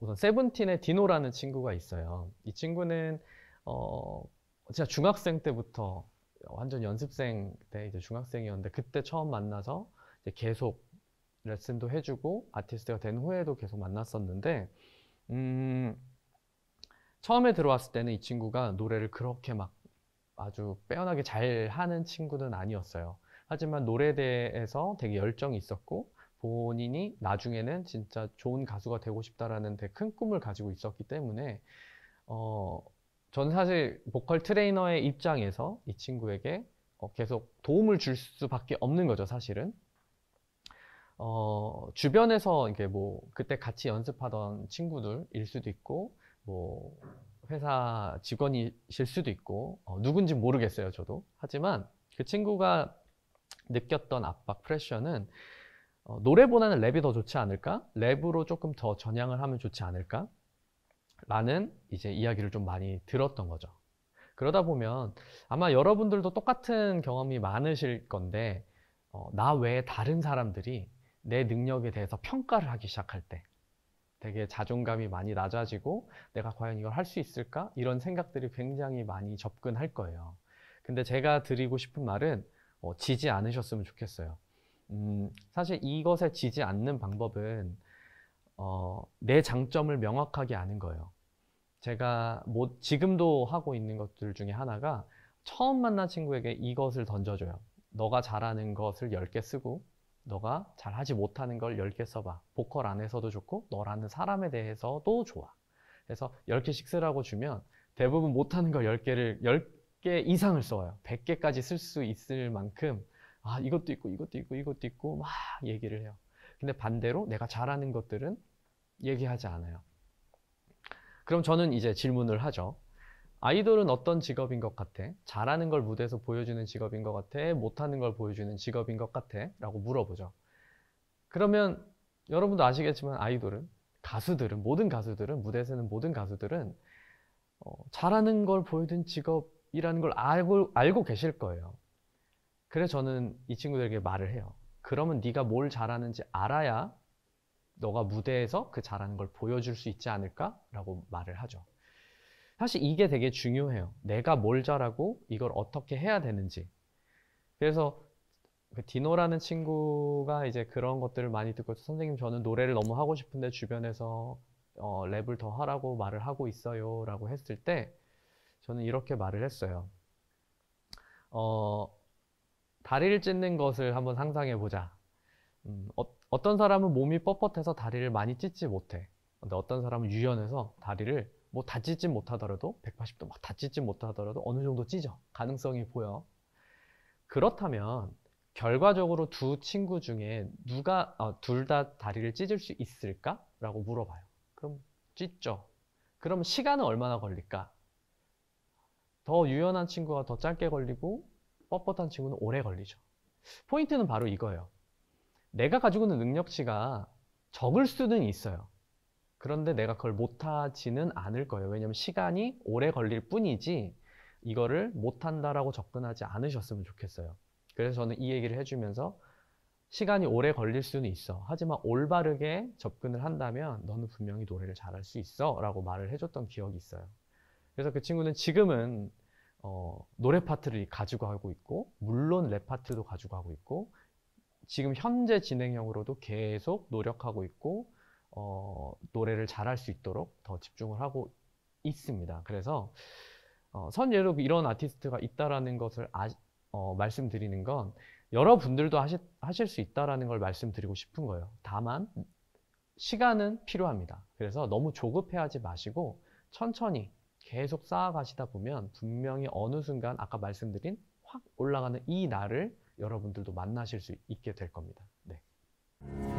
우선 세븐틴의 디노라는 친구가 있어요. 이 친구는 어, 제가 중학생 때부터 완전 연습생 때 이제 중학생이었는데 그때 처음 만나서 계속 레슨도 해주고 아티스트가 된 후에도 계속 만났었는데 음, 처음에 들어왔을 때는 이 친구가 노래를 그렇게 막 아주 빼어나게 잘 하는 친구는 아니었어요. 하지만 노래에 대해서 되게 열정이 있었고 본인이 나중에는 진짜 좋은 가수가 되고 싶다라는 데큰 꿈을 가지고 있었기 때문에 어, 전 사실 보컬 트레이너의 입장에서 이 친구에게 어, 계속 도움을 줄 수밖에 없는 거죠, 사실은. 어, 주변에서 이게 뭐 그때 같이 연습하던 친구들일 수도 있고 뭐 회사 직원이실 수도 있고 어, 누군지 모르겠어요, 저도. 하지만 그 친구가 느꼈던 압박, 프레셔는 어, 노래보다는 랩이 더 좋지 않을까? 랩으로 조금 더 전향을 하면 좋지 않을까? 라는 이제 이야기를 좀 많이 들었던 거죠. 그러다 보면 아마 여러분들도 똑같은 경험이 많으실 건데 어, 나 외에 다른 사람들이 내 능력에 대해서 평가를 하기 시작할 때 되게 자존감이 많이 낮아지고 내가 과연 이걸 할 수 있을까? 이런 생각들이 굉장히 많이 접근할 거예요. 근데 제가 드리고 싶은 말은 어, 지지 않으셨으면 좋겠어요. 음, 사실 이것에 지지 않는 방법은 어, 내 장점을 명확하게 아는 거예요. 제가 뭐 지금도 하고 있는 것들 중에 하나가 처음 만난 친구에게 이것을 던져줘요. 너가 잘하는 것을 10개 쓰고 너가 잘하지 못하는 걸 10개 써봐. 보컬 안에서도 좋고 너라는 사람에 대해서도 좋아. 그래서 10개씩 쓰라고 주면 대부분 못하는 걸 10개를 10개 이상을 써요. 100개까지 쓸 수 있을 만큼 아, 이것도 있고, 이것도 있고, 이것도 있고, 막 얘기를 해요. 근데 반대로 내가 잘하는 것들은 얘기하지 않아요. 그럼 저는 이제 질문을 하죠. 아이돌은 어떤 직업인 것 같아? 잘하는 걸 무대에서 보여주는 직업인 것 같아? 못하는 걸 보여주는 직업인 것 같아? 라고 물어보죠. 그러면 여러분도 아시겠지만 아이돌은 가수들은 모든 가수들은 무대에서는 모든 가수들은 어, 잘하는 걸 보여준 직업이라는 걸 알고 알고 계실 거예요. 그래서 저는 이 친구들에게 말을 해요. 그러면 네가 뭘 잘하는지 알아야 너가 무대에서 그 잘하는 걸 보여줄 수 있지 않을까라고 말을 하죠. 사실 이게 되게 중요해요. 내가 뭘 잘하고 이걸 어떻게 해야 되는지. 그래서 그 디노라는 친구가 이제 그런 것들을 많이 듣고 선생님 저는 노래를 너무 하고 싶은데 주변에서 어, 랩을 더 하라고 말을 하고 있어요라고 했을 때 저는 이렇게 말을 했어요. 어, 다리를 찢는 것을 한번 상상해 보자. 음, 어, 떤 사람은 몸이 뻣뻣해서 다리를 많이 찢지 못해. 근데 어떤 사람은 유연해서 다리를 뭐 다찢지 못하더라도 180도 막 다찢지 못하더라도 어느 정도 찢어. 가능성이 보여. 그렇다면 결과적으로 두 친구 중에 누가 어, 둘다 다리를 찢을 수 있을까라고 물어봐요. 그럼 찢죠. 그럼 시간은 얼마나 걸릴까? 더 유연한 친구가 더 짧게 걸리고 뻣뻣한 친구는 오래 걸리죠. 포인트는 바로 이거예요. 내가 가지고 있는 능력치가 적을 수는 있어요. 그런데 내가 그걸 못하지는 않을 거예요. 왜냐하면 시간이 오래 걸릴 뿐이지 이거를 못한다라고 접근하지 않으셨으면 좋겠어요. 그래서 저는 이 얘기를 해주면서 시간이 오래 걸릴 수는 있어. 하지만 올바르게 접근을 한다면 너는 분명히 노래를 잘할 수 있어 라고 말을 해줬던 기억이 있어요. 그래서 그 친구는 지금은 어, 노래 파트를 가지고 하고 있고 물론 랩 파트도 가지고 하고 있고 지금 현재 진행형으로도 계속 노력하고 있고 어, 노래를 잘할 수 있도록 더 집중을 하고 있습니다. 그래서 어, 선예로 이런 아티스트가 있다라는 것을 아, 어, 말씀드리는 건 여러분들도 하시, 하실 수 있다라는 걸 말씀드리고 싶은 거예요. 다만 시간은 필요합니다. 그래서 너무 조급해하지 마시고 천천히 계속 쌓아가시다 보면 분명히 어느 순간 아까 말씀드린 확 올라가는 이 날을 여러분들도 만나실 수 있게 될 겁니다. 네.